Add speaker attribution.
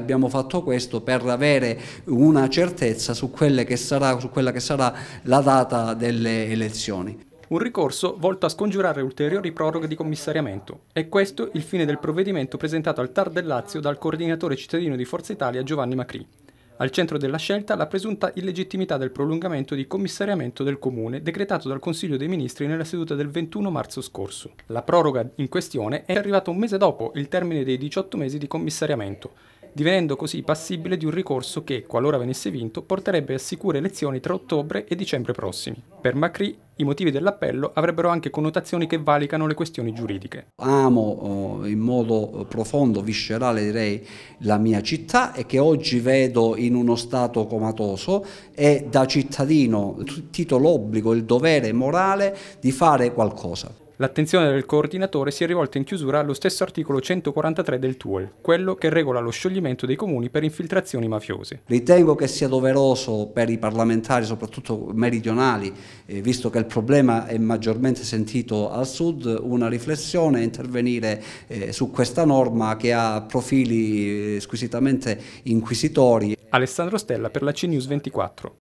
Speaker 1: abbiamo fatto questo per avere una certezza su, che sarà, su quella che sarà la data delle elezioni
Speaker 2: un ricorso volto a scongiurare ulteriori proroghe di commissariamento. È questo il fine del provvedimento presentato al TAR del Lazio dal coordinatore cittadino di Forza Italia Giovanni Macri. Al centro della scelta la presunta illegittimità del prolungamento di commissariamento del comune decretato dal Consiglio dei Ministri nella seduta del 21 marzo scorso. La proroga in questione è arrivata un mese dopo il termine dei 18 mesi di commissariamento divenendo così passibile di un ricorso che, qualora venisse vinto, porterebbe a sicure elezioni tra ottobre e dicembre prossimi. Per Macri i motivi dell'appello avrebbero anche connotazioni che valicano le questioni giuridiche.
Speaker 1: Amo oh, in modo profondo, viscerale direi, la mia città e che oggi vedo in uno stato comatoso e da cittadino tito l'obbligo, il dovere morale di fare qualcosa.
Speaker 2: L'attenzione del coordinatore si è rivolta in chiusura allo stesso articolo 143 del TUEL, quello che regola lo scioglimento dei comuni per infiltrazioni mafiose. Ritengo
Speaker 1: che sia doveroso per i parlamentari, soprattutto meridionali, eh, visto che il problema è maggiormente sentito al sud, una riflessione e intervenire eh, su questa norma che ha profili eh, squisitamente inquisitori. Alessandro Stella per la CNews 24.